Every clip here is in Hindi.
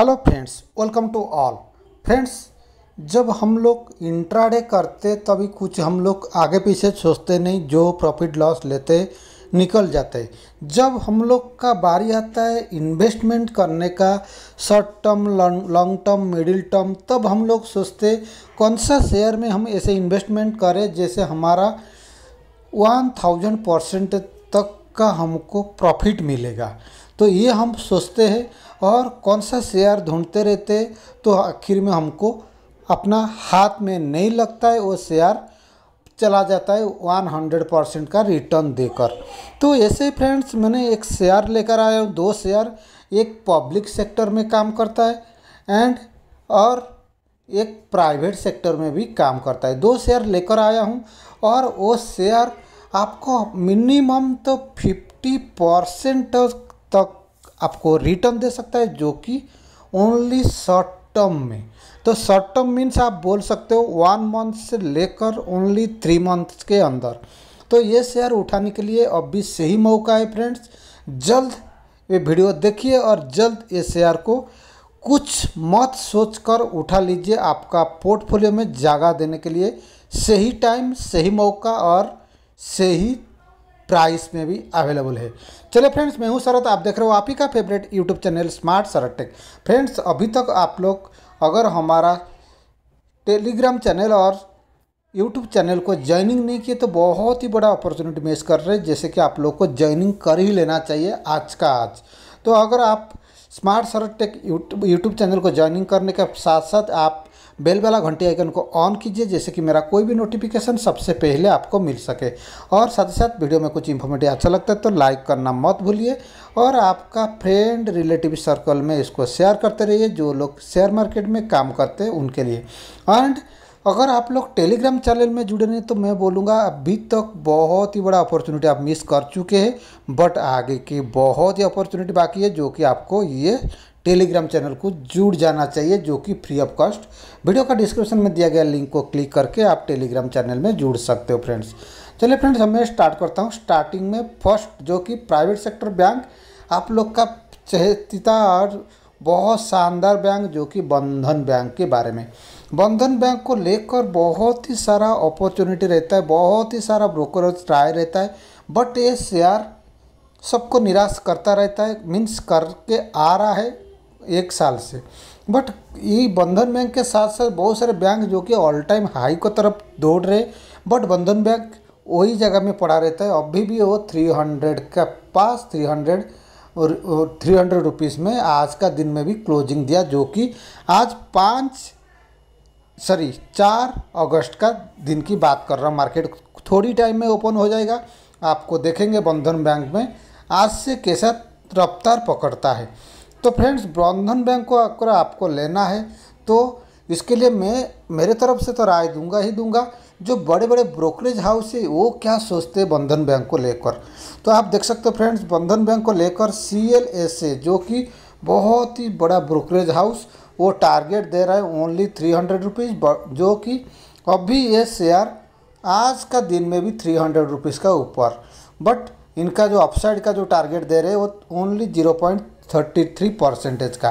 hello friends welcome to all friends जब हम लोग इंट्राडे करते तभी कुछ हम लोग आगे पीछे सोचते नहीं जो प्रॉफिट लॉस लेते निकल जाते जब हम लोग का बारी आता है इन्वेस्टमेंट करने का short term long term middle term तब हम लोग सोचते कौन सा शेयर में हम ऐसे इन्वेस्टमेंट करें जैसे हमारा वन थाउजेंड परसेंट तक का हमको प्रॉफिट मिलेगा तो ये हम सोचते हैं और कौन सा शेयर ढूंढते रहते तो आखिर में हमको अपना हाथ में नहीं लगता है वो शेयर चला जाता है 100 परसेंट का रिटर्न देकर तो ऐसे ही फ्रेंड्स मैंने एक शेयर लेकर आया हूँ दो शेयर एक पब्लिक सेक्टर में काम करता है एंड और एक प्राइवेट सेक्टर में भी काम करता है दो शेयर लेकर आया हूँ और वो शेयर आपको मिनिमम तो 50 परसेंट आपको रिटर्न दे सकता है जो कि ओनली शॉर्ट टर्म में तो शॉर्ट टर्म मीन्स आप बोल सकते हो वन मंथ से लेकर ओनली थ्री मंथ के अंदर तो ये शेयर उठाने के लिए अभी सही मौका है फ्रेंड्स जल्द ये वीडियो देखिए और जल्द ये शेयर को कुछ मत सोचकर उठा लीजिए आपका पोर्टफोलियो में जगह देने के लिए सही टाइम सही मौका और सही प्राइस में भी अवेलेबल है चलिए फ्रेंड्स मैं हूँ शरद आप देख रहे हो आप ही का favourite YouTube channel smart Sharad tech friends अभी तक आप लोग अगर हमारा टेलीग्राम चैनल और यूट्यूब चैनल को ज्वाइनिंग नहीं किए तो बहुत ही बड़ा अपॉर्चुनिटी मिस कर रहे हैं जैसे कि आप लोग को ज्वाइनिंग कर ही लेना चाहिए आज का आज तो अगर आप smart Sharad tech YouTube channel को ज्वाइनिंग करने के साथ साथ आप बेल वाला घंटी आइकन को ऑन कीजिए जैसे कि मेरा कोई भी नोटिफिकेशन सबसे पहले आपको मिल सके और साथ ही साथ वीडियो में कुछ इन्फॉर्मेटिव अच्छा लगता है तो लाइक करना मत भूलिए और आपका फ्रेंड रिलेटिव सर्कल में इसको शेयर करते रहिए जो लोग शेयर मार्केट में काम करते हैं उनके लिए एंड अगर आप लोग टेलीग्राम चैनल में जुड़े नहीं तो मैं बोलूँगा अभी तक बहुत ही बड़ा अपॉर्चुनिटी आप मिस कर चुके हैं बट आगे की बहुत ही अपॉर्चुनिटी बाकी है जो कि आपको ये टेलीग्राम चैनल को जुड़ जाना चाहिए जो कि फ्री ऑफ कॉस्ट वीडियो का डिस्क्रिप्शन में दिया गया लिंक को क्लिक करके आप टेलीग्राम चैनल में जुड़ सकते हो फ्रेंड्स चलिए फ्रेंड्स हम मैं स्टार्ट करता हूँ स्टार्टिंग में फर्स्ट जो कि प्राइवेट सेक्टर बैंक आप लोग का चहतिता और बहुत शानदार बैंक जो कि बंधन बैंक के बारे में बंधन बैंक को लेकर बहुत ही सारा अपॉर्चुनिटी रहता है बहुत ही सारा ब्रोकर ट्राई रहता है बट ये शेयर सबको निराश करता रहता है मीन्स करके आ रहा है एक साल से बट ये बंधन बैंक के साथ साथ बहुत सारे बैंक जो कि ऑल टाइम हाई को तरफ दौड़ रहे बट बंधन बैंक वही जगह में पड़ा रहता है अभी भी वो थ्री हंड्रेड का पास थ्री हंड्रेड और थ्री हंड्रेड रुपीज़ में आज का दिन में भी क्लोजिंग दिया जो कि आज पाँच सॉरी चार अगस्त का दिन की बात कर रहा हूँ मार्केट थोड़ी टाइम में ओपन हो जाएगा आपको देखेंगे बंधन बैंक में आज से कैसा रफ्तार पकड़ता है तो फ्रेंड्स बंधन बैंक को अगर आपको लेना है तो इसके लिए मैं मेरे तरफ से तो राय दूंगा ही दूंगा जो बड़े बड़े ब्रोकरेज हाउस है वो क्या सोचते हैं बंधन बैंक को लेकर तो आप देख सकते हो फ्रेंड्स बंधन बैंक को लेकर सी एल एस ए जो कि बहुत ही बड़ा ब्रोकरेज हाउस वो टारगेट दे रहा है ओनली थ्री हंड्रेड रुपीज़ जो कि अभी ये शेयर आज का दिन में भी थ्री हंड्रेड रुपीज़ का ऊपर बट इनका जो अपसाइड का जो टारगेट दे रहे हैं वो ओनली जीरो पॉइंट 33 परसेंटेज का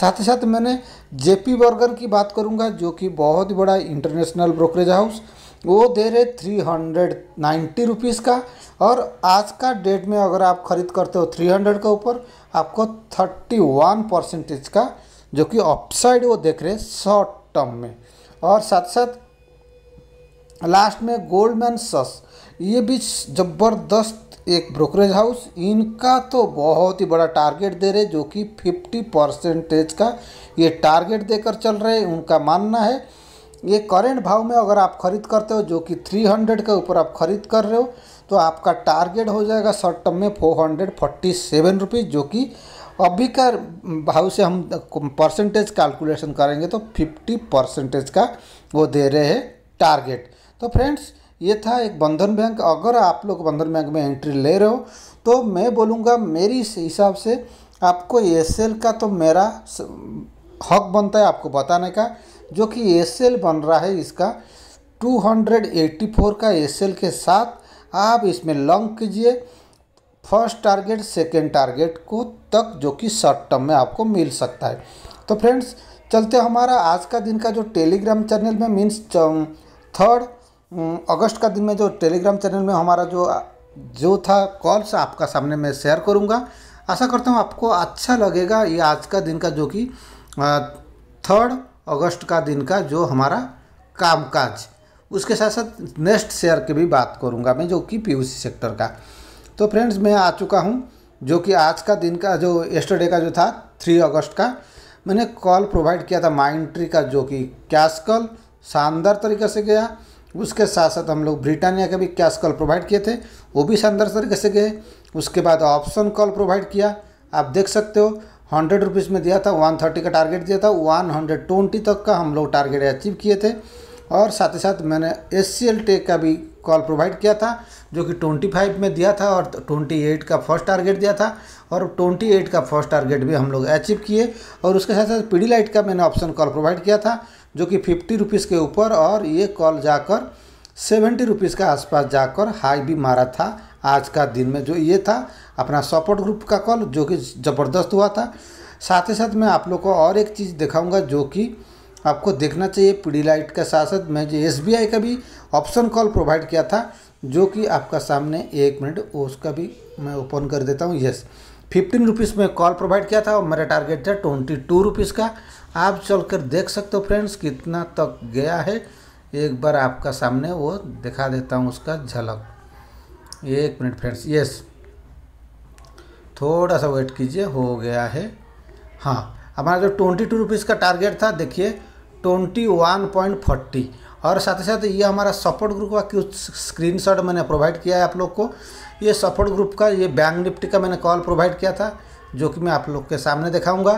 साथ ही साथ मैंने जेपी बर्गर की बात करूंगा जो कि बहुत ही बड़ा इंटरनेशनल ब्रोकरेज हाउस वो दे रहे थ्री हंड्रेड नाइन्टी रुपीज़ का और आज का डेट में अगर आप ख़रीद करते हो थ्री हंड्रेड के ऊपर आपको थर्टी वन परसेंटेज का जो कि अपसाइड वो देख रहे शॉर्ट टर्म में और साथ साथ लास्ट में गोल्डमैन सस ये भी ज़बरदस्त एक ब्रोकरेज हाउस इनका तो बहुत ही बड़ा टारगेट दे रहे जो कि 50 परसेंटेज का ये टारगेट देकर चल रहे उनका मानना है ये करेंट भाव में अगर आप खरीद करते हो जो कि 300 के ऊपर आप खरीद कर रहे हो तो आपका टारगेट हो जाएगा शॉर्ट टर्म में four hundred forty seven rupees जो कि अभी का भाव से हम परसेंटेज कैलकुलेशन करेंगे तो फिफ्टी परसेंटेज का वो दे रहे हैं टारगेट तो फ्रेंड्स ये था एक बंधन बैंक अगर आप लोग बंधन बैंक में एंट्री ले रहे हो तो मैं बोलूँगा मेरी हिसाब से आपको एस का तो मेरा हक बनता है आपको बताने का जो कि एस बन रहा है इसका 284 का एस के साथ आप इसमें लॉन्ग कीजिए फर्स्ट टारगेट सेकेंड टारगेट को तक जो कि शॉर्ट टर्म में आपको मिल सकता है तो फ्रेंड्स चलते हमारा आज का दिन का जो टेलीग्राम चैनल में मीन्स थर्ड हम्म, अगस्त का दिन में जो टेलीग्राम चैनल में हमारा जो जो था कॉल्स आपका सामने मैं शेयर करूंगा आशा करता हूँ आपको अच्छा लगेगा ये आज का दिन का जो कि थर्ड अगस्त का दिन का जो हमारा कामकाज उसके साथ साथ नेक्स्ट शेयर की भी बात करूँगा मैं जो कि पीयूसी सेक्टर का तो फ्रेंड्स मैं आ चुका हूँ जो कि आज का दिन का जो एस्टरडे का जो था थ्री अगस्त का मैंने कॉल प्रोवाइड किया था माइंड का जो कि कैश कॉल शानदार तरीके से गया उसके साथ साथ हम लोग ब्रिटानिया के भी कैश कॉल प्रोवाइड किए थे वो भी शानदार तरीके से गए उसके बाद ऑप्शन कॉल प्रोवाइड किया आप देख सकते हो हंड्रेड रुपीज़ में दिया था वन थर्टी का टारगेट दिया था वन हंड्रेड ट्वेंटी तक का हम लोग टारगेट अचीव किए थे और साथ ही साथ मैंने एस सी एल टेक का भी कॉल प्रोवाइड किया था जो कि ट्वेंटी फाइव में दिया था और ट्वेंटी एट का फर्स्ट टारगेट दिया था और ट्वेंटी एट का फर्स्ट टारगेट भी हम लोग अचीव किए और उसके साथ साथ पीडी लाइट का मैंने ऑप्शन कॉल प्रोवाइड किया था जो कि फिफ्टी रुपीज़ के ऊपर और ये कॉल जाकर सेवेंटी रुपीज़ के आसपास जाकर हाई भी मारा था आज का दिन में जो ये था अपना सपोर्ट ग्रुप का कॉल जो कि ज़बरदस्त हुआ था साथ ही साथ मैं आप लोग को और एक चीज़ दिखाऊंगा जो कि आपको देखना चाहिए पीडी लाइट के साथ साथ मैं जो एस का भी ऑप्शन कॉल प्रोवाइड किया था जो कि आपका सामने एक मिनट उसका भी मैं ओपन कर देता हूँ यस फिफ्टीन रुपीज़ में कॉल प्रोवाइड किया था और मेरा टारगेट था ट्वेंटी टू रुपीज़ का आप चल कर देख सकते हो फ्रेंड्स कितना तक गया है एक बार आपका सामने वो दिखा देता हूँ उसका झलक एक मिनट फ्रेंड्स यस थोड़ा सा वेट कीजिए हो गया है हाँ हमारा जो ट्वेंटी टू रुपीज़ का टारगेट था देखिए ट्वेंटी वन पॉइंट फोर्टी और साथ ही साथ ये हमारा सपोर्ट ग्रुप का क्यों स्क्रीनशॉट मैंने प्रोवाइड किया है आप लोग को ये सपोर्ट ग्रुप का ये बैंक निफ्टी का मैंने कॉल प्रोवाइड किया था जो कि मैं आप लोग के सामने दिखाऊंगा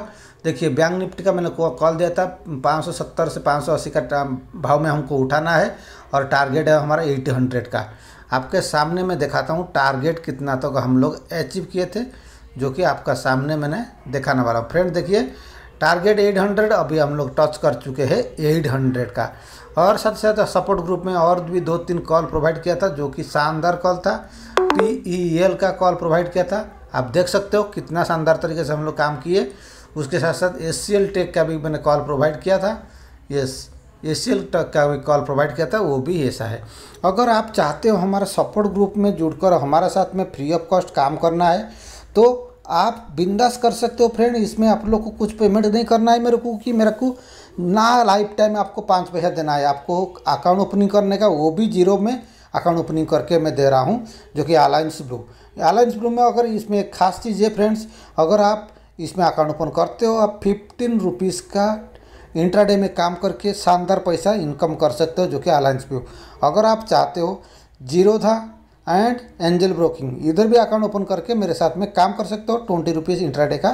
देखिए बैंक निफ्टी का मैंने कॉल दिया था 570 से 580 का भाव में हमको उठाना है और टारगेट है हमारा 800 का आपके सामने मैं दिखाता हूँ टारगेट कितना तक तो हम लोग अचीव किए थे जो कि आपका सामने मैंने दिखाने वाला हूँ फ्रेंड देखिए टारगेट 800 अभी हम लोग टच कर चुके हैं 800 का और साथ साथ सपोर्ट ग्रुप में और भी दो तीन कॉल प्रोवाइड किया था जो कि शानदार कॉल था पीईएल e e का कॉल प्रोवाइड किया था आप देख सकते हो कितना शानदार तरीके से हम लोग काम किए उसके साथ साथ एस टेक का भी मैंने कॉल प्रोवाइड किया था यस एस टेक का भी कॉल प्रोवाइड किया था वो भी ऐसा है अगर आप चाहते हो हमारे सपोर्ट ग्रुप में जुड़कर हमारे साथ में फ्री ऑफ कॉस्ट काम करना है तो आप बिंदास कर सकते हो फ्रेंड इसमें आप लोग को कुछ पेमेंट नहीं करना है मेरे को कि मेरे को ना लाइफ टाइम आपको पाँच पैसा देना है आपको अकाउंट ओपनिंग करने का वो भी जीरो में अकाउंट ओपनिंग करके मैं दे रहा हूँ जो कि अलायंस ब्लू अलायंस ब्लू में अगर इसमें एक खास चीज़ है फ्रेंड्स अगर आप इसमें अकाउंट ओपन करते हो आप फिफ्टीन रुपीज़ का इंट्राडे में काम करके शानदार पैसा इनकम कर सकते हो जो कि अलायंस ब्लू अगर आप चाहते हो जीरोधा एंड एंजल ब्रोकिंग इधर भी अकाउंट ओपन करके मेरे साथ में काम कर सकते हो ट्वेंटी रुपीज़ इंट्राडे का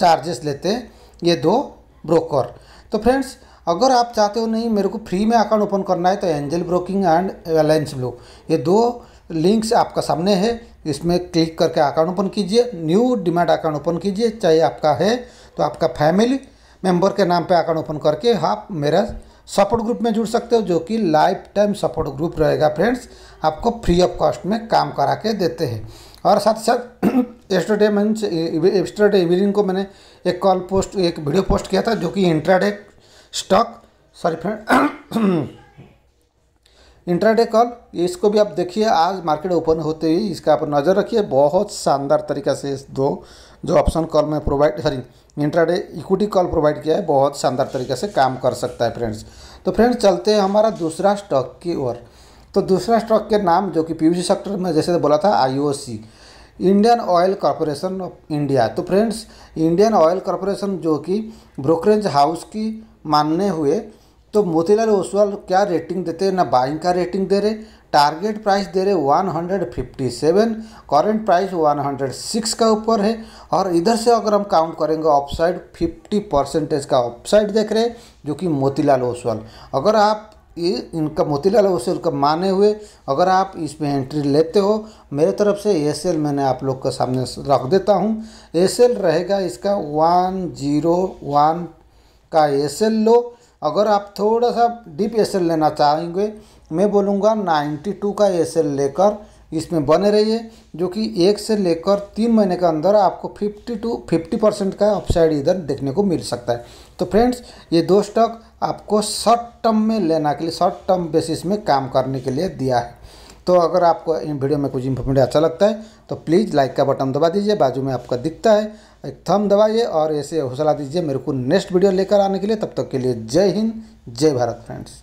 चार्जेस लेते हैं ये दो ब्रोकर तो फ्रेंड्स अगर आप चाहते हो नहीं मेरे को फ्री में अकाउंट ओपन करना है तो Angel broking and Alliance blue ये दो लिंक्स आपका सामने है इसमें क्लिक करके अकाउंट ओपन कीजिए न्यू डिमांड अकाउंट ओपन कीजिए चाहे आपका है तो आपका फैमिली मेंबर के नाम पे अकाउंट ओपन करके आप हाँ, मेरा सपोर्ट ग्रुप में जुड़ सकते हो जो कि लाइफ टाइम सपोर्ट ग्रुप रहेगा फ्रेंड्स आपको फ्री ऑफ कॉस्ट में काम करा के देते हैं और साथ साथ एस्टरडे मंच एस्टरडे इवनिंग को मैंने एक कॉल पोस्ट एक वीडियो पोस्ट किया था जो कि intraday stock sorry friend intraday call इसको भी आप देखिए आज मार्केट ओपन होते ही इसका आप नज़र रखिए बहुत शानदार तरीका से दो जो ऑप्शन कॉल में provide sorry intraday equity call provide किया है बहुत शानदार तरीके से काम कर सकता है फ्रेंड्स तो फ्रेंड्स चलते हैं हमारा दूसरा स्टॉक की ओर तो दूसरा स्टॉक के नाम जो कि पी सेक्टर में जैसे बोला था I Indian Oil Corporation of India तो फ्रेंड्स इंडियन ऑयल कॉरपोरेशन जो कि ब्रोकरेज हाउस की मानने हुए तो मोतीलाल ओसवाल क्या रेटिंग देते हैं ना बाइंग का रेटिंग दे रहे टारगेट प्राइस दे रहे 157 करंट प्राइस 106 का ऊपर है और इधर से अगर हम काउंट करेंगे ऑफसाइड 50 परसेंटेज का ऑफसाइड देख रहे जो कि मोतीलाल ओसवाल अगर आप ये इनका मोतीलाल ओसवाल का माने हुए अगर आप इसमें एंट्री लेते हो मेरे तरफ से एस मैंने आप लोग के सामने रख देता हूँ एस रहेगा इसका वन जीरो वन का एस एल लो अगर आप थोड़ा सा डीप एस एल लेना चाहेंगे मैं बोलूँगा 92 का एस एल लेकर इसमें बने रहिए जो कि एक से लेकर तीन महीने के अंदर आपको 50 टू 50 परसेंट का अपसाइड इधर देखने को मिल सकता है तो फ्रेंड्स ये दो स्टॉक आपको शॉर्ट टर्म में लेना के लिए शॉर्ट टर्म बेसिस में काम करने के लिए दिया है तो अगर आपको इन वीडियो में कुछ इन्फॉर्मेटिव अच्छा लगता है तो प्लीज़ लाइक का बटन दबा दीजिए बाजू में आपका दिखता है एक थम दबाइए और ऐसे हौसला दीजिए मेरे को नेक्स्ट वीडियो लेकर आने के लिए तब तक के लिए जय हिंद जय भारत फ्रेंड्स